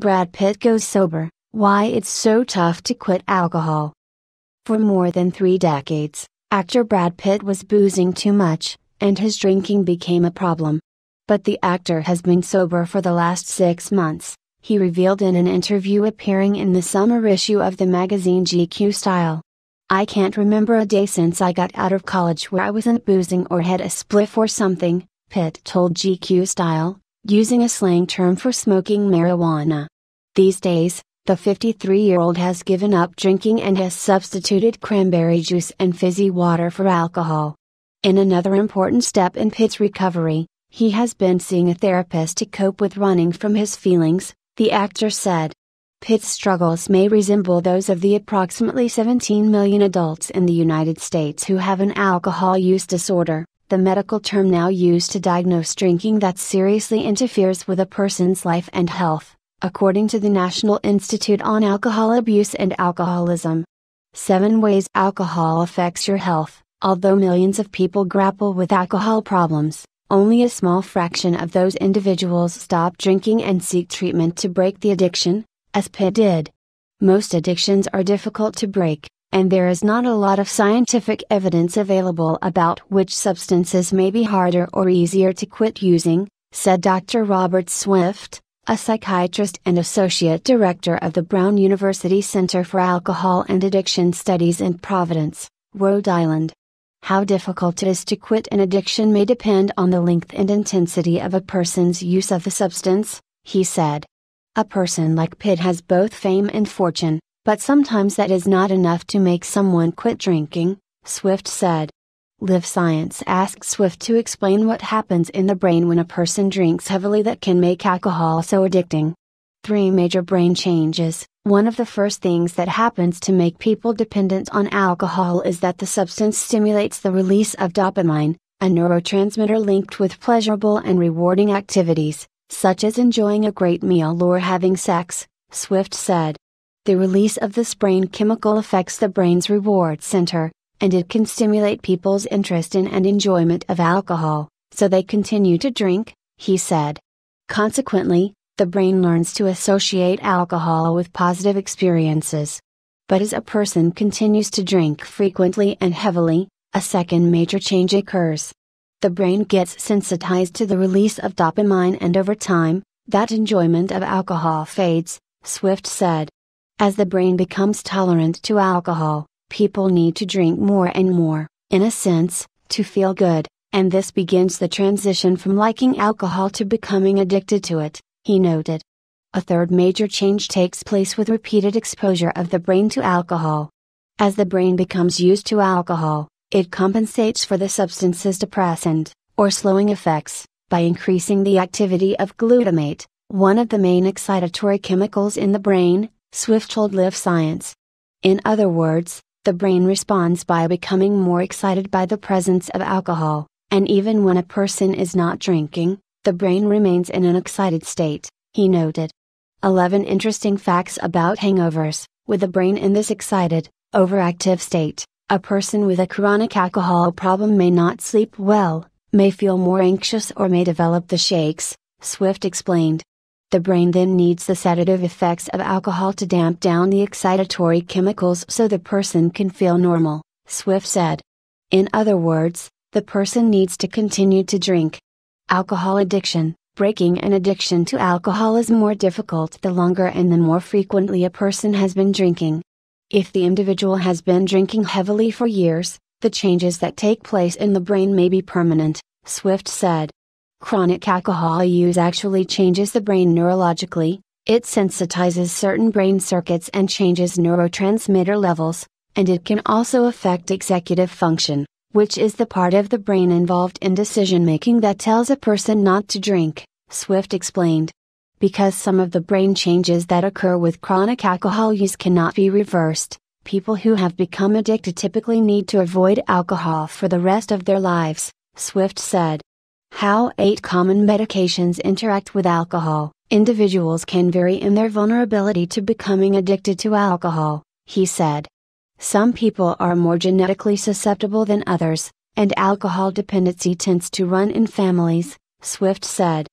Brad Pitt Goes Sober Why It's So Tough to Quit Alcohol. For more than three decades, actor Brad Pitt was boozing too much, and his drinking became a problem. But the actor has been sober for the last six months, he revealed in an interview appearing in the summer issue of the magazine GQ Style. I can't remember a day since I got out of college where I wasn't boozing or had a spliff or something, Pitt told GQ Style, using a slang term for smoking marijuana. These days, the 53 year old has given up drinking and has substituted cranberry juice and fizzy water for alcohol. In another important step in Pitt's recovery, he has been seeing a therapist to cope with running from his feelings, the actor said. Pitt's struggles may resemble those of the approximately 17 million adults in the United States who have an alcohol use disorder, the medical term now used to diagnose drinking that seriously interferes with a person's life and health, according to the National Institute on Alcohol Abuse and Alcoholism. 7 Ways Alcohol Affects Your Health Although millions of people grapple with alcohol problems, only a small fraction of those individuals stop drinking and seek treatment to break the addiction, as Pitt did. Most addictions are difficult to break, and there is not a lot of scientific evidence available about which substances may be harder or easier to quit using, said Dr. Robert Swift, a psychiatrist and associate director of the Brown University Center for Alcohol and Addiction Studies in Providence, Rhode Island. How difficult it is to quit an addiction may depend on the length and intensity of a person's use of the substance, he said. A person like Pitt has both fame and fortune, but sometimes that is not enough to make someone quit drinking, Swift said. Live Science asked Swift to explain what happens in the brain when a person drinks heavily that can make alcohol so addicting. Three major brain changes. One of the first things that happens to make people dependent on alcohol is that the substance stimulates the release of dopamine, a neurotransmitter linked with pleasurable and rewarding activities, such as enjoying a great meal or having sex, Swift said. The release of this brain chemical affects the brain's reward center, and it can stimulate people's interest in and enjoyment of alcohol, so they continue to drink, he said. Consequently, the brain learns to associate alcohol with positive experiences. But as a person continues to drink frequently and heavily, a second major change occurs. The brain gets sensitized to the release of dopamine, and over time, that enjoyment of alcohol fades, Swift said. As the brain becomes tolerant to alcohol, people need to drink more and more, in a sense, to feel good, and this begins the transition from liking alcohol to becoming addicted to it, he noted. A third major change takes place with repeated exposure of the brain to alcohol. As the brain becomes used to alcohol, it compensates for the substance's depressant, or slowing effects, by increasing the activity of glutamate, one of the main excitatory chemicals in the brain, told live science. In other words, the brain responds by becoming more excited by the presence of alcohol, and even when a person is not drinking, the brain remains in an excited state, he noted. 11 Interesting facts about hangovers With the brain in this excited, overactive state, a person with a chronic alcohol problem may not sleep well, may feel more anxious, or may develop the shakes, Swift explained. The brain then needs the sedative effects of alcohol to damp down the excitatory chemicals so the person can feel normal, Swift said. In other words, the person needs to continue to drink. Alcohol addiction Breaking an addiction to alcohol is more difficult the longer and the more frequently a person has been drinking. If the individual has been drinking heavily for years, the changes that take place in the brain may be permanent, Swift said. Chronic alcohol use actually changes the brain neurologically, it sensitizes certain brain circuits and changes neurotransmitter levels, and it can also affect executive function, which is the part of the brain involved in decision making that tells a person not to drink, Swift explained. Because some of the brain changes that occur with chronic alcohol use cannot be reversed, people who have become addicted typically need to avoid alcohol for the rest of their lives, Swift said. How 8 Common Medications Interact with Alcohol Individuals can vary in their vulnerability to becoming addicted to alcohol, he said. Some people are more genetically susceptible than others, and alcohol dependency tends to run in families, Swift said.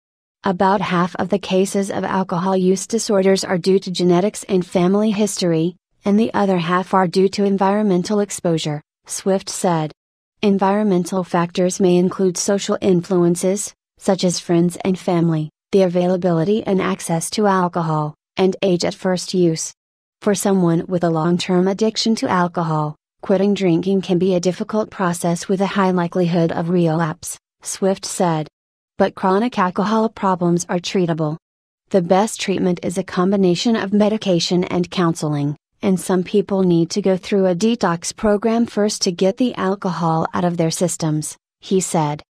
About half of the cases of alcohol use disorders are due to genetics and family history, and the other half are due to environmental exposure, Swift said. Environmental factors may include social influences, such as friends and family, the availability and access to alcohol, and age at first use. For someone with a long term addiction to alcohol, quitting drinking can be a difficult process with a high likelihood of relapse, Swift said. But chronic alcohol problems are treatable. The best treatment is a combination of medication and counseling, and some people need to go through a detox program first to get the alcohol out of their systems, he said.